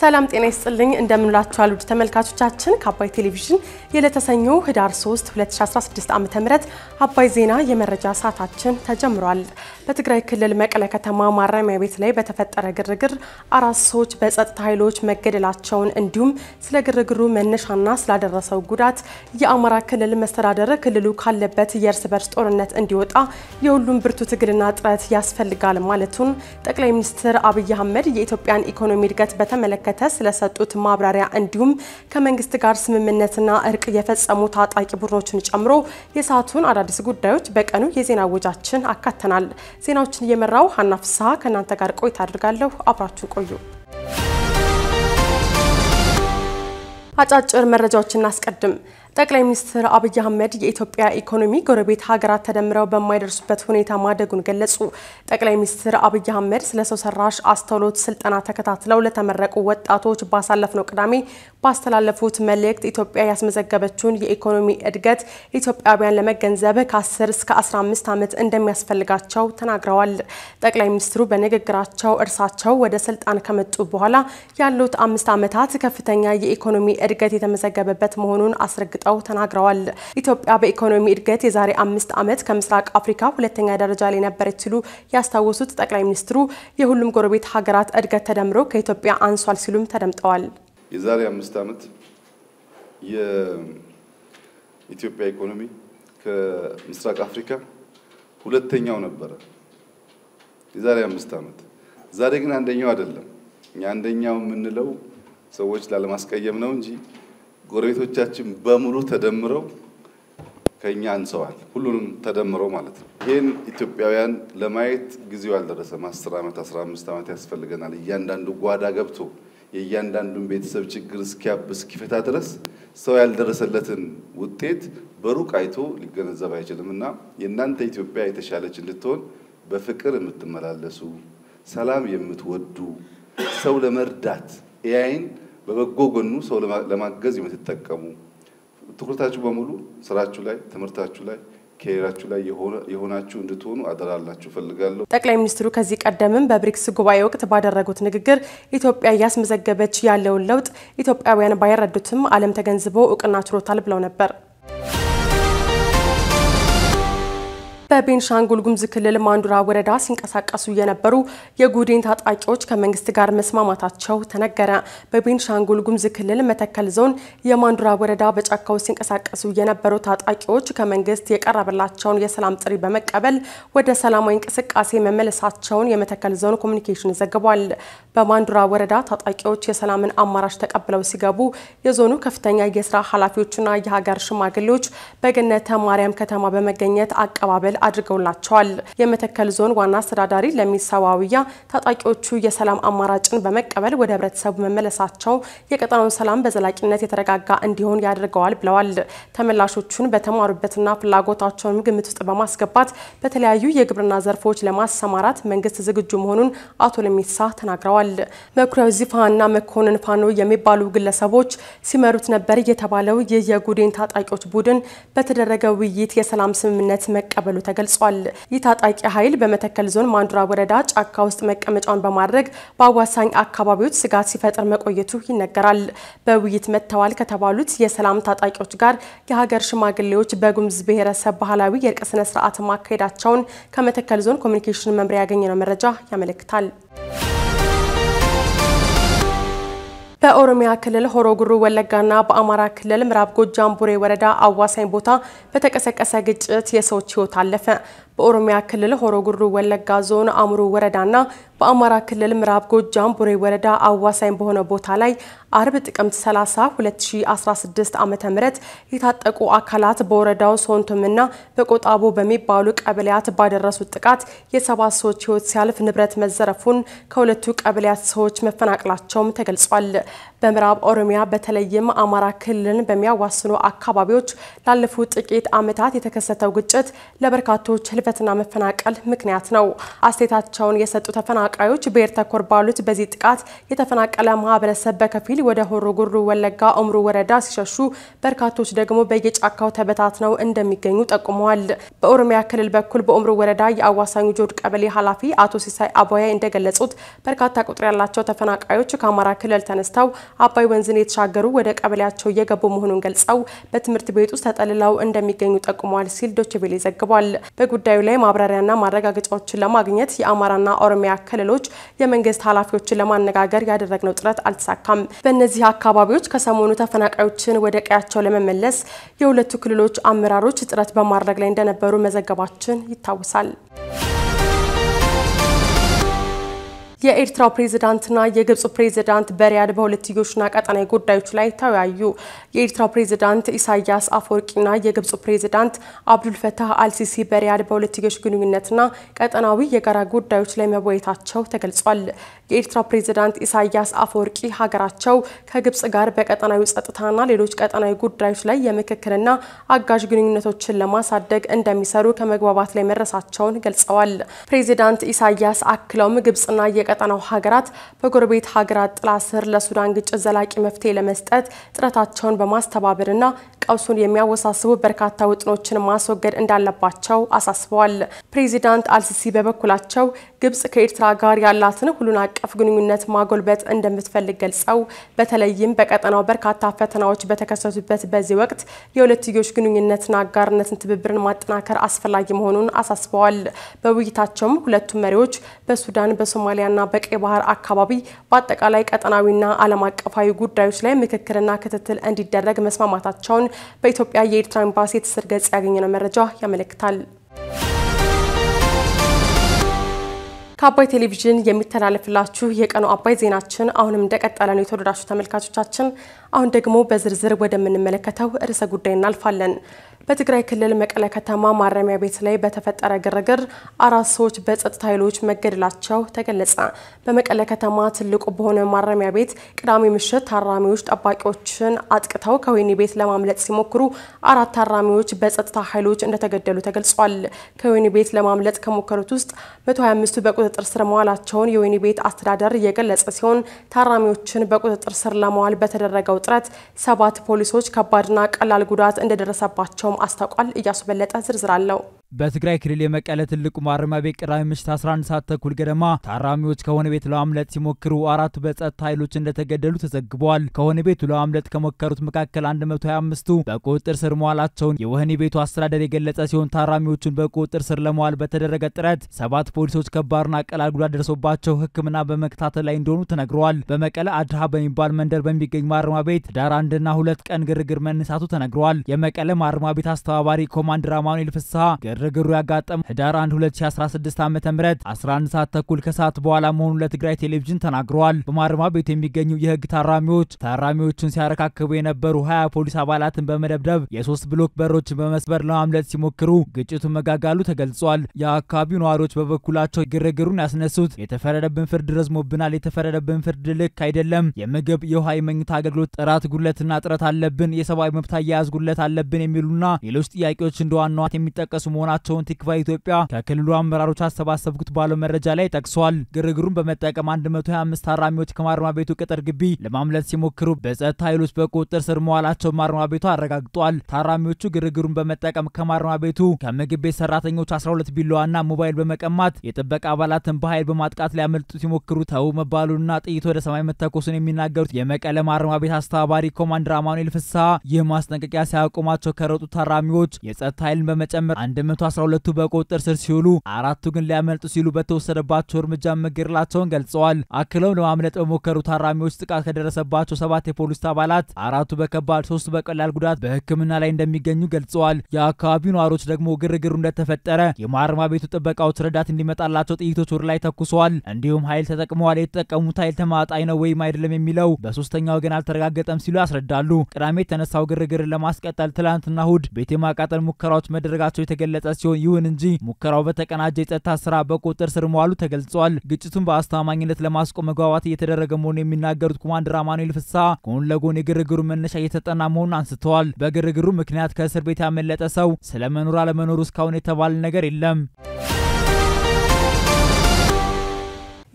ሰላም ጤና ይስጥልኝ እንደምንላችኋል ውድ ተመልካቾቻችን ከአባይ ቴሌቪዥን የለተሰኞ ህዳር 3 2016 ዓ.ም አባይ ዜና የመረጃ ሰዓታችን ተጀምሯል። በትግራይ ክልል መቀለ ከተማ ማረሚያ ቤት ላይ በተፈጠረ ግርግር አራት ሰዎች በጸጥታ ኃይሎች መገደላቸውን እንዲሁም ስለ ግርግሩ መነሻና ስላደረሰው ጉዳት የአማራ ክልል መስተዳደር ክልሉ ካለበት የእርስ በርስ ጦርነት እንዲወጣ የሁሉም ብርቱ ትግልና ጥረት ያስፈልጋል ማለቱን ጠቅላይ ሚኒስትር አብይ አህመድ የኢትዮጵያን ኢኮኖሚ እድገት በተመለከተ በተመለከተ ስለሰጡት ማብራሪያ እንዲሁም ከመንግስት ጋር ስምምነትና እርቅ የፈጸሙ ታጣቂ ቡድኖችን ጨምሮ የሰዓቱን አዳዲስ ጉዳዮች በቀኑ የዜና ወጃችን አካተናል። ዜናዎችን እየመራው ሀና ፍስሐ ከእናንተ ጋር ቆይታ አድርጋለሁ። አብራችሁ ቆዩ። አጫጭር መረጃዎችን እናስቀድም። ጠቅላይ ሚኒስትር አብይ አህመድ የኢትዮጵያ ኢኮኖሚ ጎረቤት ሀገራት ተደምረው በማይደርሱበት ሁኔታ ማደጉን ገለጹ። ጠቅላይ ሚኒስትር አብይ አህመድ ስለ ሰው ሰራሽ አስተውሎት ስልጠና ተከታትለው ለተመረቁ ወጣቶች ባሳለፍነው ቅዳሜ ባስተላለፉት መልእክት ኢትዮጵያ ያስመዘገበችውን የኢኮኖሚ እድገት ኢትዮጵያውያን ለመገንዘብ ከ10 እስከ 15 ዓመት እንደሚያስፈልጋቸው ተናግረዋል። ጠቅላይ ሚኒስትሩ በንግግራቸው እርሳቸው ወደ ስልጣን ከመጡ በኋላ ያሉት አምስት ዓመታት ከፍተኛ የኢኮኖሚ እድገት የተመዘገበበት መሆኑን አስረግጠዋል። አስረግጠው ተናግረዋል። ኢትዮጵያ በኢኮኖሚ እድገት የዛሬ አምስት ዓመት ከምስራቅ አፍሪካ ሁለተኛ ደረጃ ላይ ነበረች ሲሉ ያስታወሱት ጠቅላይ ሚኒስትሩ የሁሉም ጎረቤት ሀገራት እድገት ተደምሮ ከኢትዮጵያ አንሷል ሲሉም ተደምጠዋል። የዛሬ አምስት ዓመት የኢትዮጵያ ኢኮኖሚ ከምስራቅ አፍሪካ ሁለተኛው ነበረ። የዛሬ አምስት ዓመት ዛሬ ግን አንደኛው አይደለም። እኛ አንደኛው የምንለው ሰዎች ላለማስቀየም ነው እንጂ ጎረቤቶቻችን በሙሉ ተደምረው ከኛ አንሰዋል። ሁሉንም ተደምረው ማለት ነው። ይህን ኢትዮጵያውያን ለማየት ጊዜው አልደረሰም። አስር ዓመት አስራ አምስት ዓመት ያስፈልገናል። እያንዳንዱ ጓዳ ገብቶ የእያንዳንዱን ቤተሰብ ችግር እስኪያብ እስኪፈታ ድረስ ሰው ያልደረሰለትን ውጤት በሩቅ አይቶ ሊገነዘብ አይችልም እና የእናንተ ኢትዮጵያ የተሻለች እንድትሆን በፍቅር የምትመላለሱ ሰላም የምትወዱ ሰው ለመርዳት ኤአይን በበጎ ጎኑ ሰው ለማገዝ የምትጠቀሙ ትኩረታችሁ በሙሉ ስራችሁ ላይ፣ ትምህርታችሁ ላይ ከሄራችሁ ላይ የሆናችሁ እንድትሆኑ አደራላችሁ ፈልጋለሁ። ጠቅላይ ሚኒስትሩ ከዚህ ቀደምም በብሪክስ ጉባኤ ወቅት ባደረጉት ንግግር ኢትዮጵያ እያስመዘገበች ያለውን ለውጥ ኢትዮጵያውያን ባይረዱትም ዓለም ተገንዝቦ እውቅና ችሮታል ብለው ነበር። በቤንሻንጉል ጉሙዝ ክልል ማንዱራ ወረዳ ሲንቀሳቀሱ የነበሩ የጉዴን ታጣቂዎች ከመንግስት ጋር መስማማታቸው ተነገረ። በቤንሻንጉል ጉምዝ ክልል መተከል ዞን የማንዱራ ወረዳ በጫካው ሲንቀሳቀሱ የነበሩ ታጣቂዎች ከመንግስት የቀረበላቸውን የሰላም ጥሪ በመቀበል ወደ ሰላማዊ እንቅስቃሴ መመለሳቸውን የመተከል ዞን ኮሚኒኬሽን ዘግቧል። በማንዱራ ወረዳ ታጣቂዎች የሰላምን አማራጭ ተቀብለው ሲገቡ የዞኑ ከፍተኛ የስራ ኃላፊዎችና የሀገር ሽማግሌዎች በገነተ ማርያም ከተማ በመገኘት አቀባበል አድርገውላቸዋል። የመተከል ዞን ዋና አስተዳዳሪ ለሚሰዋውያ ታጣቂዎቹ የሰላም አማራጭን በመቀበል ወደ ህብረተሰቡ መመለሳቸው የቀጠናውን ሰላም በዘላቂነት የተረጋጋ እንዲሆን ያደርገዋል ብለዋል። ተመላሾቹን በተማሩበትና ፍላጎታቸውንም ግምት ውስጥ በማስገባት በተለያዩ የግብርና ዘርፎች ለማሰማራት መንግስት ዝግጁ መሆኑን አቶ ለሚሳ ተናግረዋል። መኩሪያው ዚፋና መኮንን ፋኖ የሚባሉ ግለሰቦች ሲመሩት ነበር የተባለው ይህ የጉዴን ታጣቂዎች ቡድን በተደረገ ውይይት የሰላም ስምምነት መቀበሉ ተገልጿል። ይህ ታጣቂ ኃይል በመተከል ዞን ማንዱራ ወረዳ ጫካ ውስጥ መቀመጫውን በማድረግ በአዋሳኝ አካባቢዎች ስጋት ሲፈጥር መቆየቱ ይነገራል። በውይይት መጥተዋል ከተባሉት የሰላም ታጣቂዎች ጋር የሀገር ሽማግሌዎች በጉሙዝ ብሔረሰብ ባህላዊ የእርቅ ስነ ስርዓት ማካሄዳቸውን ከመተከል ዞን ኮሚኒኬሽን መምሪያ ያገኘነው መረጃ ያመለክታል። በኦሮሚያ ክልል ሆሮ ጉሩ ወለጋና በአማራ ክልል ምዕራብ ጎጃም ቡሬ ወረዳ አዋሳኝ ቦታ በተቀሰቀሰ ግጭት የሰዎች ህይወት አለፈ። በኦሮሚያ ክልል ሆሮ ጉሩ ወለጋ ዞን አሙሩ ወረዳና በአማራ ክልል ምዕራብ ጎጃም ቡሬ ወረዳ አዋሳኝ በሆነ ቦታ ላይ አርብ ጥቅምት 30 2016 ዓ.ም የታጠቁ አካላት በወረዳው ሶንቱምና በቆጣቦ በሚባሉ ቀበሌያት ባደረሱት ጥቃት የሰባት ሰዎች ህይወት ሲያልፍ ንብረት መዘረፉን ከሁለቱ ቀበሌያት ሰዎች መፈናቀላቸውም ተገልጿል። በምዕራብ ኦሮሚያ በተለይም አማራ ክልልን በሚያዋስኑ አካባቢዎች ላለፉት ጥቂት ዓመታት የተከሰተው ግጭት ለበርካቶች ግጭትና መፈናቀል ምክንያት ነው። አስተያየታቸውን የሰጡ ተፈናቃዮች ብሔር ተኮር ባሉት በዚህ ጥቃት የተፈናቀለ ማህበረሰብ በከፊል ወደ ሆሮ ጉሩ ወለጋ ኦምሩ ወረዳ ሲሸሹ፣ በርካቶች ደግሞ በየጫካው ተበታትነው እንደሚገኙ ጠቁመዋል። በኦሮሚያ ክልል በኩል በኦምሩ ወረዳ የአዋሳኙ ጆድ ቀበሌ ኃላፊ አቶ ሲሳይ አቦያ እንደገለጹት በርካታ ቁጥር ያላቸው ተፈናቃዮች ከአማራ ክልል ተነስተው አባይ ወንዝን የተሻገሩ ወደ ቀበሌያቸው እየገቡ መሆኑን ገልጸው በትምህርት ቤት ውስጥ ተጠልለው እንደሚገኙ ጠቁመዋል ሲል ዶችቤሌ ዘግቧል። በጉዳዩ ጉዳዩ ላይ ማብራሪያና ማረጋገጫዎችን ለማግኘት የአማራና ኦሮሚያ ክልሎች የመንግስት ኃላፊዎችን ለማነጋገር ያደረግነው ጥረት አልተሳካም። በእነዚህ አካባቢዎች ከሰሞኑ ተፈናቃዮችን ወደ ቀያቸው ለመመለስ የሁለቱ ክልሎች አመራሮች ጥረት በማድረግ ላይ እንደነበሩ መዘገባችን ይታወሳል። የኤርትራው ፕሬዝዳንትና የግብጽ ፕሬዝዳንት በሪያድ በሁለትዮሽና ቀጠናዊ ጉዳዮች ላይ ተወያዩ። የኤርትራው ፕሬዝዳንት ኢሳያስ አፈወርቂና የግብጽ ፕሬዝዳንት አብዱልፈታህ አልሲሲ በሪያድ በሁለትዮሽ ግንኙነትና ቀጠናዊ የጋራ ጉዳዮች ላይ መወያየታቸው ተገልጿል። የኤርትራው ፕሬዝዳንት ኢሳያስ አፈወርቂ ሀገራቸው ከግብጽ ጋር በቀጠናዊ ጸጥታና ሌሎች ቀጠናዊ ጉዳዮች ላይ የምክክርና አጋዥ ግንኙነቶችን ለማሳደግ እንደሚሰሩ ከመግባባት ላይ መድረሳቸውን ገልጸዋል። ፕሬዝዳንት ኢሳያስ አክለውም ግብጽና የቀጠናው ሀገራት በጎረቤት ሀገራት ጥላ ስር ለሱዳን ግጭት ዘላቂ መፍትሄ ለመስጠት ጥረታቸውን በማስተባበርና ቀውሱን የሚያወሳስቡ በርካታ ውጥኖችን ማስወገድ እንዳለባቸው አሳስበዋል። ፕሬዚዳንት አልሲሲ በበኩላቸው ግብጽ ከኤርትራ ጋር ያላትን ሁሉን አቀፍ ግንኙነት ማጎልበት እንደምትፈልግ ገልጸው በተለይም በቀጠናው በርካታ ፈተናዎች በተከሰቱበት በዚህ ወቅት የሁለትዮሽ ግንኙነትና አጋርነትን ትብብርን ማጠናከር አስፈላጊ መሆኑን አሳስበዋል። በውይይታቸውም ሁለቱም መሪዎች በሱዳን በሶማሊያና በቀይ ባህር አካባቢ በአጠቃላይ ቀጠናዊና ዓለም አቀፋዊ ጉዳዮች ላይ ምክክርና ክትትል እንዲደረግ መስማማታቸውን በኢትዮጵያ የኤርትራ ኤምባሲ የትስስር ገጽ ያገኘነው መረጃ ያመለክታል። ከአባይ ቴሌቪዥን የሚተላለፍላችሁ የቀኑ አባይ ዜናችን አሁንም እንደቀጠለ ነው። የተወደዳችሁ ተመልካቾቻችን አሁን ደግሞ በዝርዝር ወደምንመለከተው ርዕሰ ጉዳይ እናልፋለን። በትግራይ ክልል መቀለ ከተማ ማረሚያ ቤት ላይ በተፈጠረ ግርግር አራት ሰዎች በጸጥታ ኃይሎች መገደላቸው ተገለጸ። በመቀለ ከተማ ትልቁ በሆነ ማረሚያ ቤት ቅዳሜ ምሽት ታራሚዎች ጠባቂዎችን አጥቅተው ከወህኒ ቤት ለማምለጥ ሲሞክሩ አራት ታራሚዎች በጸጥታ ኃይሎች እንደተገደሉ ተገልጿል። ከወህኒ ቤት ለማምለጥ ከሞከሩት ውስጥ 125ቱ በቁጥጥር ስር መዋላቸውን የወህኒ ቤት አስተዳደር እየገለጸ ሲሆን ታራሚዎችን በቁጥጥር ስር ለመዋል በተደረገው ባደረገው ጥረት ሰባት ፖሊሶች ከባድና ቀላል ጉዳት እንደደረሰባቸውም አስታውቋል። እያሱ በለጠ ዝርዝር አለው። በትግራይ ክልል የመቀለ ትልቁ ማረሚያ ቤት ቅዳሜ ምሽት 11 ሰዓት ተኩል ገደማ ታራሚዎች ከሆነ ቤት ለማምለጥ ሲሞክሩ አራቱ በጸጥታ ኃይሎች እንደተገደሉ ተዘግበዋል። ከሆነ ቤቱ ለማምለጥ ከሞከሩት መካከል 125ቱ በቁጥጥር ስር መዋላቸውን የወህኒ ቤቱ አስተዳደር የገለጸ ሲሆን ታራሚዎቹን በቁጥጥር ስር ለመዋል በተደረገ ጥረት ሰባት ፖሊሶች ከባድና ቀላል ጉዳት ደርሶባቸው ሕክምና በመከታተል ላይ እንደሆኑ ተነግረዋል። በመቀለ አድሃ በሚባል መንደር በሚገኝ ማረሚያ ቤት ዳር አንድና ሁለት ቀን ግርግር መነሳቱ ተነግረዋል። የመቀለ ማረሚያ ቤት አስተባባሪ ኮማንደር አማኑኤል ፍስሐ ግርግሩ ያጋጠመው ህዳር 1 2016 ዓ ም 11 ሰዓት ተኩል ከሰዓት በኋላ መሆኑን ለትግራይ ቴሌቪዥን ተናግረዋል። በማረሚያ ቤቱ የሚገኙ የህግ ታራሚዎች ታራሚዎቹን ሲያረካክቡ የነበሩ 20 ፖሊስ አባላትን በመደብደብ የሶስት ብሎክ በሮችን በመስበር ለማምለጥ ሲሞክሩ ግጭቱ መጋጋሉ ተገልጿል። የአካባቢው ነዋሪዎች በበኩላቸው ግርግሩን ያስነሱት የተፈረደብን ፍርድ ረዝሞብናል፣ የተፈረደብን ፍርድ ልክ አይደለም፣ የምግብ የውሃ የመኝታ አገልግሎት ጥራት ጉድለትና ጥረት አለብን፣ የሰብአዊ መብት አያያዝ ጉድለት አለብን የሚሉና ሌሎች ጥያቄዎች እንደ ዋናዋት የሚጠቀሱ መሆናል መሆናቸውን ቲክቫ ኢትዮጵያ ከክልሉ አመራሮች አሰባሰብኩት ባለው መረጃ ላይ ጠቅሰዋል። ግርግሩን በመጠቀም 125 ታራሚዎች ከማረሚያ ቤቱ ቅጥር ግቢ ለማምለጥ ሲሞክሩ በጸጥታ ኃይሎች በቁጥጥር ስር መዋላቸው ማረሚያ ቤቱ አረጋግጧል። ታራሚዎቹ ግርግሩን በመጠቀም ከማረሚያ ቤቱ ከምግብ ቤት ሰራተኞች 12 ቢላዋና ሞባይል በመቀማት የጥበቃ አባላትን በኃይል በማጥቃት ሊያመልጡ ሲሞክሩ ተው መባሉና ጥይት ወደ ሰማይ መተኮሱን የሚናገሩት የመቀለ ማረሚያ ቤት አስተባባሪ ኮማንደር አማኑኤል ፍስሐ ይህ ማስጠንቀቂያ ሲያቆማቸው ከረጡ ታራሚዎች የጸጥታ ኃይልን በመጨመር 112ቱ በቁጥጥር ስር ሲውሉ አራቱ ግን ሊያመልጡ ሲሉ በተወሰደባቸው እርምጃ መገደላቸውን ገልጸዋል። አክለው ለማምለጥ በሞከሩ ታራሚዎች ጥቃት ከደረሰባቸው ሰባት የፖሊስ አባላት አራቱ በከባድ ሶስቱ በቀላል ጉዳት በሕክምና ላይ እንደሚገኙ ገልጸዋል። የአካባቢው ነዋሪዎች ደግሞ ግርግሩ እንደተፈጠረ የማረሚያ ቤቱ ጥበቃዎች ረዳት እንዲመጣላቸው ጥይቶች ወደ ላይ ተኩሰዋል፣ እንዲሁም ኃይል ተጠቅመዋል። የተጠቀሙት ኃይል ተማጣኝ ነው ወይም አይደለም የሚለው በሶስተኛ ወገን አልተረጋገጠም ሲሉ ያስረዳሉ። ቅዳሜ የተነሳው ግርግር ለማስቀጠል ትላንትና እሁድ ቤት የማቃጠል ሙከራዎች መደረጋቸው የተገለጸ መስጠት ሲሆን ይሁን እንጂ ሙከራው በተቀናጀ የጸጥታ ስራ በቁጥጥር ስር መዋሉ ተገልጿል። ግጭቱን በአስተማማኝነት ለማስቆም መግባባት እየተደረገ መሆኑ የሚናገሩት ኮማንደር አማኑኤል ፍሳ ጎን ለጎን የግርግሩ መነሻ እየተጠና መሆኑን አንስተዋል። በግርግሩ ምክንያት ከእስር ቤት ያመለጠ ሰው ስለመኖር አለመኖሩ እስካሁን የተባለ ነገር የለም።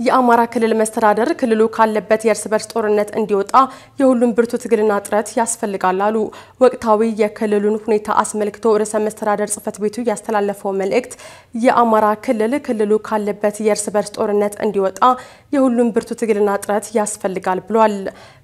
የአማራ ክልል መስተዳደር ክልሉ ካለበት የእርስ በርስ ጦርነት እንዲወጣ የሁሉም ብርቱ ትግልና ጥረት ያስፈልጋል አሉ። ወቅታዊ የክልሉን ሁኔታ አስመልክቶ ርዕሰ መስተዳደር ጽፈት ቤቱ ያስተላለፈው መልእክት የአማራ ክልል ክልሉ ካለበት የእርስ በርስ ጦርነት እንዲወጣ የሁሉም ብርቱ ትግልና ጥረት ያስፈልጋል ብሏል።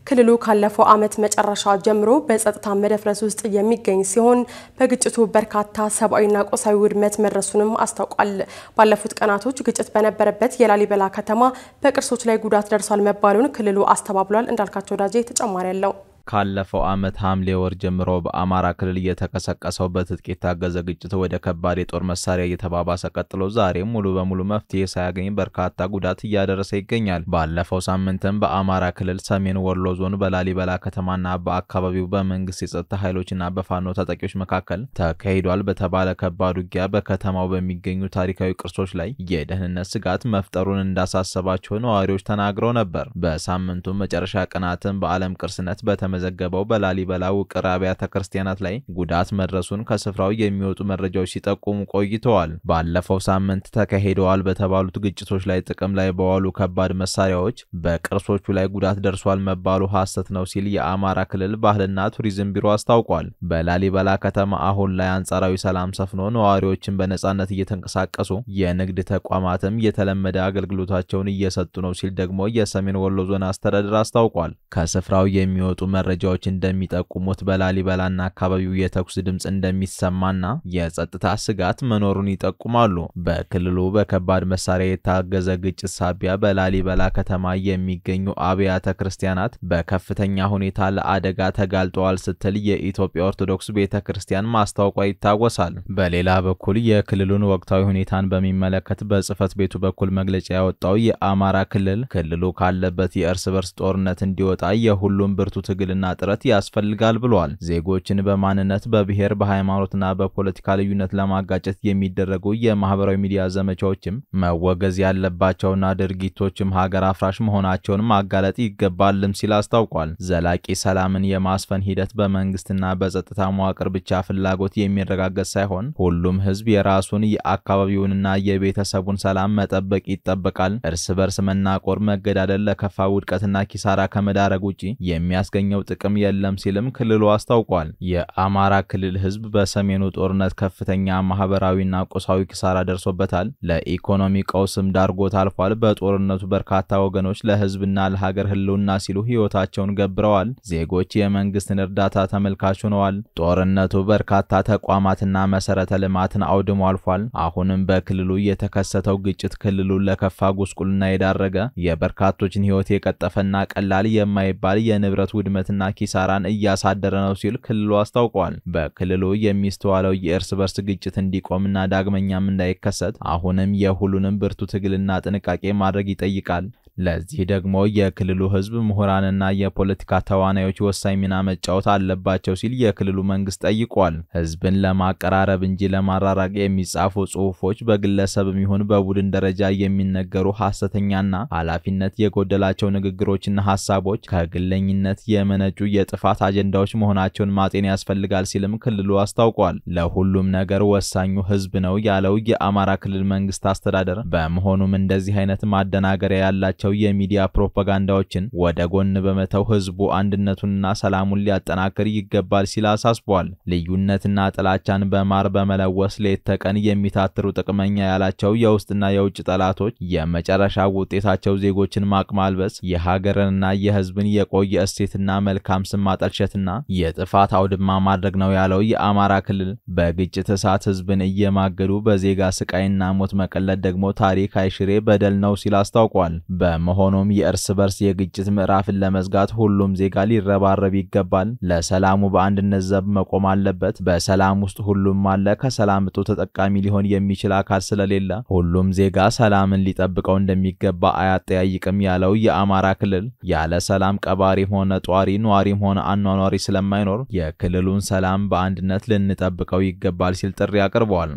ክልሉ ካለፈው ዓመት መጨረሻ ጀምሮ በጸጥታ መደፍረስ ውስጥ የሚገኝ ሲሆን በግጭቱ በርካታ ሰብአዊና ቁሳዊ ውድመት መድረሱንም አስታውቋል። ባለፉት ቀናቶች ግጭት በነበረበት የላሊበላ ከተማ በቅርሶች ላይ ጉዳት ደርሷል መባሉን ክልሉ አስተባብሏል። እንዳልካቸው ወዳጄ ተጨማሪ አለው። ካለፈው ዓመት ሐምሌ ወር ጀምሮ በአማራ ክልል እየተቀሰቀሰው በትጥቅ የታገዘ ግጭት ወደ ከባድ የጦር መሳሪያ እየተባባሰ ቀጥሎ ዛሬ ሙሉ በሙሉ መፍትሄ ሳያገኝ በርካታ ጉዳት እያደረሰ ይገኛል። ባለፈው ሳምንትም በአማራ ክልል ሰሜን ወሎ ዞን በላሊበላ ከተማና በአካባቢው በመንግስት የጸጥታ ኃይሎችና በፋኖ ታጣቂዎች መካከል ተካሂዷል በተባለ ከባድ ውጊያ በከተማው በሚገኙ ታሪካዊ ቅርሶች ላይ የደህንነት ስጋት መፍጠሩን እንዳሳሰባቸው ነዋሪዎች ተናግረው ነበር። በሳምንቱም መጨረሻ ቀናትን በዓለም ቅርስነት በተመ የተመዘገበው በላሊበላ ውቅር አብያተ ክርስቲያናት ላይ ጉዳት መድረሱን ከስፍራው የሚወጡ መረጃዎች ሲጠቁሙ ቆይተዋል። ባለፈው ሳምንት ተካሂደዋል በተባሉት ግጭቶች ላይ ጥቅም ላይ በዋሉ ከባድ መሳሪያዎች በቅርሶቹ ላይ ጉዳት ደርሷል መባሉ ሐሰት ነው ሲል የአማራ ክልል ባህልና ቱሪዝም ቢሮ አስታውቋል። በላሊበላ ከተማ አሁን ላይ አንጻራዊ ሰላም ሰፍኖ ነዋሪዎችን በነጻነት እየተንቀሳቀሱ የንግድ ተቋማትም የተለመደ አገልግሎታቸውን እየሰጡ ነው ሲል ደግሞ የሰሜን ወሎ ዞን አስተዳደር አስታውቋል። ከስፍራው የሚወጡ መረጃዎች እንደሚጠቁሙት በላሊበላና አካባቢው የተኩስ ድምፅ እንደሚሰማና የጸጥታ ስጋት መኖሩን ይጠቁማሉ። በክልሉ በከባድ መሳሪያ የታገዘ ግጭት ሳቢያ በላሊበላ ከተማ የሚገኙ አብያተ ክርስቲያናት በከፍተኛ ሁኔታ ለአደጋ ተጋልጠዋል ስትል የኢትዮጵያ ኦርቶዶክስ ቤተ ክርስቲያን ማስታወቋ ይታወሳል። በሌላ በኩል የክልሉን ወቅታዊ ሁኔታን በሚመለከት በጽህፈት ቤቱ በኩል መግለጫ ያወጣው የአማራ ክልል ክልሉ ካለበት የእርስ በርስ ጦርነት እንዲወጣ የሁሉም ብርቱ ትግል ሽምግልና ጥረት ያስፈልጋል ብሏል። ዜጎችን በማንነት በብሔር በሃይማኖትና በፖለቲካ ልዩነት ለማጋጨት የሚደረጉ የማህበራዊ ሚዲያ ዘመቻዎችም መወገዝ ያለባቸውና ድርጊቶችም ሀገር አፍራሽ መሆናቸውን ማጋለጥ ይገባልም ሲል አስታውቋል። ዘላቂ ሰላምን የማስፈን ሂደት በመንግስትና በጸጥታ መዋቅር ብቻ ፍላጎት የሚረጋገጥ ሳይሆን ሁሉም ህዝብ የራሱን የአካባቢውንና የቤተሰቡን ሰላም መጠበቅ ይጠበቃል። እርስ በርስ መናቆር፣ መገዳደል ለከፋ ውድቀትና ኪሳራ ከመዳረግ ውጪ የሚያስገኘው የሚገኘው ጥቅም የለም ሲልም ክልሉ አስታውቋል። የአማራ ክልል ህዝብ በሰሜኑ ጦርነት ከፍተኛ ማህበራዊና ቁሳዊ ኪሳራ ደርሶበታል፣ ለኢኮኖሚ ቀውስም ዳርጎት አልፏል። በጦርነቱ በርካታ ወገኖች ለህዝብና ለሀገር ህልውና ሲሉ ህይወታቸውን ገብረዋል። ዜጎች የመንግስትን እርዳታ ተመልካች ሆነዋል። ጦርነቱ በርካታ ተቋማትና መሰረተ ልማትን አውድሞ አልፏል። አሁንም በክልሉ የተከሰተው ግጭት ክልሉን ለከፋ ጉስቁልና የዳረገ የበርካቶችን ህይወት የቀጠፈና ቀላል የማይባል የንብረት ውድመት ጉዳትና ኪሳራን እያሳደረ ነው ሲል ክልሉ አስታውቋል። በክልሉ የሚስተዋለው የእርስ በርስ ግጭት እንዲቆምና ዳግመኛም እንዳይከሰት አሁንም የሁሉንም ብርቱ ትግልና ጥንቃቄ ማድረግ ይጠይቃል። ለዚህ ደግሞ የክልሉ ህዝብ፣ ምሁራንና የፖለቲካ ተዋናዮች ወሳኝ ሚና መጫወት አለባቸው ሲል የክልሉ መንግስት ጠይቋል። ህዝብን ለማቀራረብ እንጂ ለማራራቅ የሚጻፉ ጽሁፎች በግለሰብ ይሁን በቡድን ደረጃ የሚነገሩ ሐሰተኛና ኃላፊነት የጎደላቸው ንግግሮችና ሀሳቦች ከግለኝነት የመነጩ የጥፋት አጀንዳዎች መሆናቸውን ማጤን ያስፈልጋል ሲልም ክልሉ አስታውቋል። ለሁሉም ነገር ወሳኙ ህዝብ ነው ያለው የአማራ ክልል መንግስት አስተዳደር፣ በመሆኑም እንደዚህ አይነት ማደናገሪያ ያላቸው የሚያደርሰው የሚዲያ ፕሮፓጋንዳዎችን ወደ ጎን በመተው ህዝቡ አንድነቱንና ሰላሙን ሊያጠናክር ይገባል ሲል አሳስቧል። ልዩነትና ጥላቻን በማር በመለወስ ሌት ተቀን የሚታትሩ ጥቅመኛ ያላቸው የውስጥና የውጭ ጠላቶች የመጨረሻ ውጤታቸው ዜጎችን ማቅማልበስ፣ የሀገርንና የህዝብን የቆየ እሴትና መልካም ስም ማጠልሸትና የጥፋት አውድማ ማድረግ ነው ያለው የአማራ ክልል በግጭት እሳት ህዝብን እየማገዱ በዜጋ ስቃይና ሞት መቀለድ ደግሞ ታሪክ አይሽሬ በደል ነው ሲል አስታውቋል። በመሆኑም የእርስ በርስ የግጭት ምዕራፍን ለመዝጋት ሁሉም ዜጋ ሊረባረብ ይገባል። ለሰላሙ በአንድነት ዘብ መቆም አለበት። በሰላም ውስጥ ሁሉም አለ። ከሰላም እጦት ተጠቃሚ ሊሆን የሚችል አካል ስለሌለ ሁሉም ዜጋ ሰላምን ሊጠብቀው እንደሚገባ አያጠያይቅም ያለው የአማራ ክልል ያለ ሰላም ቀባሪም ሆነ ጧሪ፣ ኗሪም ሆነ አኗኗሪ ስለማይኖር የክልሉን ሰላም በአንድነት ልንጠብቀው ይገባል ሲል ጥሪ አቅርበዋል።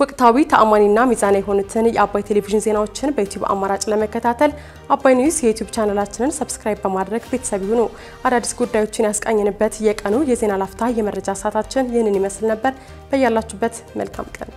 ወቅታዊ ተአማኒና ሚዛና የሆኑትን የአባይ ቴሌቪዥን ዜናዎችን በዩቲዩብ አማራጭ ለመከታተል አባይ ኒውስ የዩቲዩብ ቻናላችንን ሰብስክራይብ በማድረግ ቤተሰብ ይሁኑ። አዳዲስ ጉዳዮችን ያስቃኝንበት የቀኑ የዜና ላፍታ የመረጃ ሰዓታችን ይህንን ይመስል ነበር። በያላችሁበት መልካም ቀን